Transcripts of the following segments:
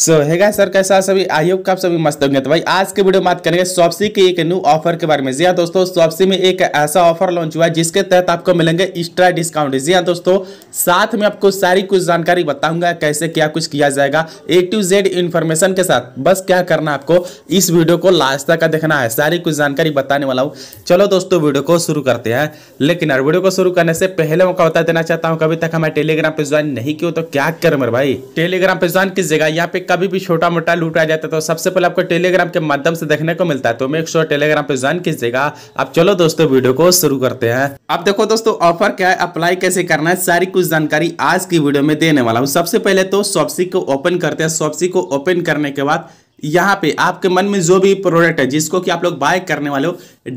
सो so, sir कैसा सभी I hope आप सभी मस्त होंगे तो भाई आज के वीडियो में बात करेंगे सॉप्सी के एक न्यू ऑफर के बारे में जी हाँ दोस्तों सॉप्सी में एक ऐसा ऑफर लॉन्च हुआ है जिसके तहत आपको मिलेंगे एक्स्ट्रा डिस्काउंट जी हाँ दोस्तों साथ में आपको सारी कुछ जानकारी बताऊंगा कैसे क्या कुछ किया जाएगा ए टू जेड इन्फॉर्मेशन के साथ बस क्या करना आपको इस वीडियो को लास्ट तक देखना है सारी कुछ जानकारी बताने वाला हूँ चलो दोस्तों वीडियो को शुरू करते हैं लेकिन यार वीडियो को शुरू करने से पहले मौका बता देना चाहता हूँ कभी तक हमारे टेलीग्राम पर ज्वाइन नहीं किया तो क्या करें मेरे भाई टेलीग्राम पर ज्वाइन कीजिएगा यहाँ पे कभी भी छोटा मोटा लूट आ जाता है तो सबसे पहले आपको टेलीग्राम के माध्यम से देखने को मिलता है तो मेक श्योर टेलीग्राम पे ज्वाइन कीजिएगा आप चलो दोस्तों वीडियो को शुरू करते हैं अब देखो दोस्तों ऑफर क्या है अप्लाई कैसे करना है सारी कुछ जानकारी आज की वीडियो में देने वाला हूँ सबसे पहले तो सॉप्सी को ओपन करते हैं सॉप्सी को ओपन करने के बाद यहाँ पे आपके मन में जो भी प्रोडक्ट है जिसको कि आप लोग बाय करने वाले हो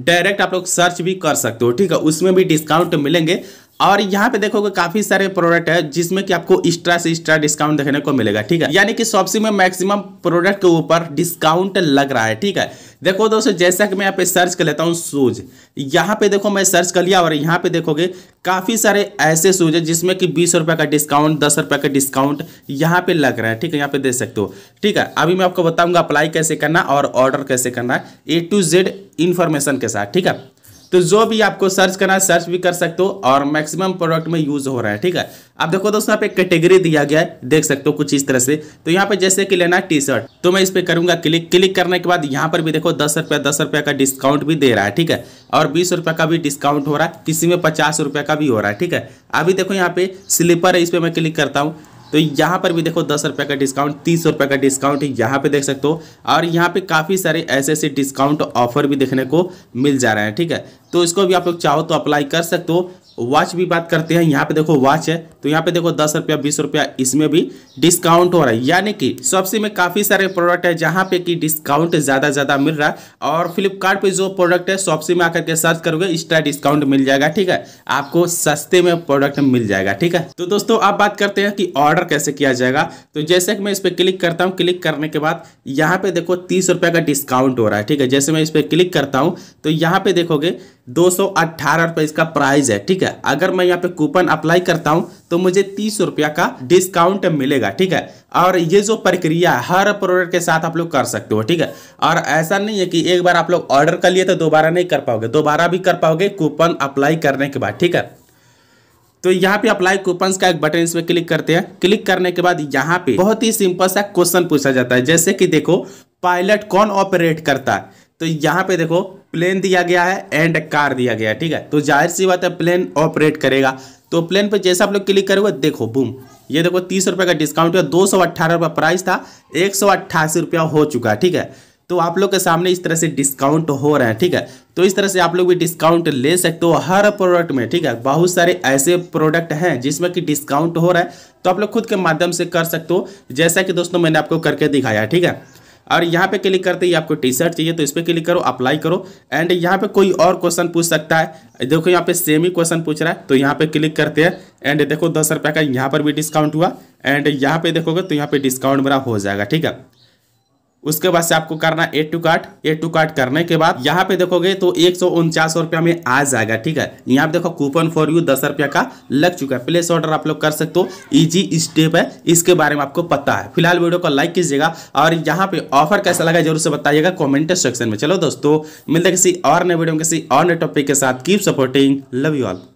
डायरेक्ट आप लोग सर्च भी कर सकते हो ठीक है उसमें भी डिस्काउंट मिलेंगे और यहाँ पे देखोगे काफी सारे प्रोडक्ट है जिसमें कि आपको एक्स्ट्रा से एक्स्ट्रा डिस्काउंट देखने को मिलेगा ठीक है यानी कि सबसे में मैक्सिमम प्रोडक्ट के ऊपर डिस्काउंट लग रहा है ठीक है देखो दोस्तों जैसा कि मैं यहाँ पे सर्च कर लेता हूँ शूज यहाँ पे देखो मैं सर्च कर लिया और यहाँ पे देखोगे काफी सारे ऐसे शूज है जिसमें कि बीस रुपए का डिस्काउंट दस रुपये का डिस्काउंट यहाँ पे लग रहा है ठीक है यहाँ पे दे सकते हो ठीक है अभी मैं आपको बताऊंगा अप्लाई कैसे करना और ऑर्डर कैसे करना है ए टू जेड इन्फॉर्मेशन के साथ ठीक है तो जो भी आपको सर्च करना है सर्च भी कर सकते हो और मैक्सिमम प्रोडक्ट में यूज हो रहा है ठीक है अब देखो दोस्तों यहाँ पे कैटेगरी दिया गया है देख सकते हो कुछ इस तरह से तो यहाँ पे जैसे कि लेना है टी शर्ट तो मैं इस पर करूंगा क्लिक क्लिक करने के बाद यहाँ पर भी देखो दस रुपया दस रुपया का डिस्काउंट भी दे रहा है ठीक है और बीस रुपये का भी डिस्काउंट हो रहा है किसी में पचास रुपये का भी हो रहा है ठीक है अभी देखो यहाँ पे स्लीपर है इस पर मैं क्लिक करता हूँ तो यहाँ पर भी देखो दस रुपये का डिस्काउंट तीस रुपये का डिस्काउंट यहाँ पे देख सकते हो और यहाँ पे काफ़ी सारे ऐसे ऐसे डिस्काउंट ऑफर भी देखने को मिल जा रहे हैं ठीक है तो इसको भी आप लोग चाहो तो अप्लाई कर सकते हो वॉच भी बात करते हैं यहाँ पे देखो वॉच है तो यहाँ पे देखो दस रुपया बीस रुपया इसमें भी डिस्काउंट हो रहा है यानी कि सबसे में काफ़ी सारे प्रोडक्ट है जहाँ पे कि डिस्काउंट ज़्यादा ज़्यादा मिल रहा है और फ्लिपकार्ट पे जो प्रोडक्ट है सबसे में आकर के सर्च करोगे एक्स्ट्रा डिस्काउंट मिल जाएगा ठीक है आपको सस्ते में प्रोडक्ट मिल जाएगा ठीक है तो दोस्तों आप बात करते हैं कि ऑर्डर कैसे किया जाएगा तो जैसे कि मैं इस पर क्लिक करता हूँ क्लिक करने के बाद यहाँ पे देखो तीस का डिस्काउंट हो रहा है ठीक है जैसे मैं इस पर क्लिक करता हूँ तो यहाँ पे देखोगे दो सौ इसका प्राइस है ठीक है है अगर मैं यहाँ पे कूपन अप्लाई करता हूँ तो मुझे तीस रुपया का डिस्काउंट मिलेगा ठीक है और ये जो प्रक्रिया हर प्रोडक्ट के साथ आप लोग कर सकते हो ठीक है और ऐसा नहीं है कि एक बार आप लोग ऑर्डर कर लिए तो दोबारा नहीं कर पाओगे दोबारा भी कर पाओगे कूपन अप्लाई करने के बाद ठीक है तो यहाँ पे अप्लाई कूपन का एक बटन इसमें क्लिक करते हैं क्लिक करने के बाद यहाँ पे बहुत ही सिंपल सा क्वेश्चन पूछा जाता है जैसे कि देखो पायलट कौन ऑपरेट करता है तो यहाँ पे देखो प्लेन दिया गया है एंड कार दिया गया है ठीक है तो जाहिर सी बात है प्लेन ऑपरेट करेगा तो प्लेन पे जैसा आप लोग क्लिक करोगे देखो बूम ये देखो तीस रुपये का डिस्काउंट हुआ दो सौ अट्ठारह रुपये प्राइस था एक सौ अट्ठासी रुपया हो चुका है ठीक है तो आप लोग के सामने इस तरह से डिस्काउंट हो रहे हैं ठीक है तो इस तरह से आप लोग भी डिस्काउंट ले सकते हो हर प्रोडक्ट में ठीक है बहुत सारे ऐसे प्रोडक्ट हैं जिसमें कि डिस्काउंट हो रहा है तो आप लोग खुद के माध्यम से कर सकते हो जैसा कि दोस्तों मैंने आपको करके दिखाया ठीक है और यहाँ पे क्लिक करते ही आपको टी शर्ट चाहिए तो इस पर क्लिक करो अप्लाई करो एंड यहाँ पे कोई और क्वेश्चन पूछ सकता है देखो यहाँ पे सेम ही क्वेश्चन पूछ रहा है तो यहाँ पे क्लिक करते हैं एंड देखो दस रुपये का यहाँ पर भी डिस्काउंट हुआ एंड यहाँ पे देखोगे तो यहाँ पे डिस्काउंट मेरा हो जाएगा ठीक है उसके बाद से आपको करना A two card A two card करने के बाद यहाँ पे देखोगे तो एक सौ उनचास रुपया में आ जाएगा ठीक है यहाँ पे देखो कूपन फॉर यू दस रुपया का लग चुका है प्लेस ऑर्डर आप लोग कर सकते हो इजी स्टेप है इसके बारे में आपको पता है फिलहाल वीडियो को लाइक कीजिएगा और यहाँ पे ऑफर कैसा लगा जरूर से बताइएगा कॉमेंट सेक्शन में चलो दोस्तों मिलते किसी और नए वीडियो में किसी और नए टॉपिक के साथ keep supporting love you all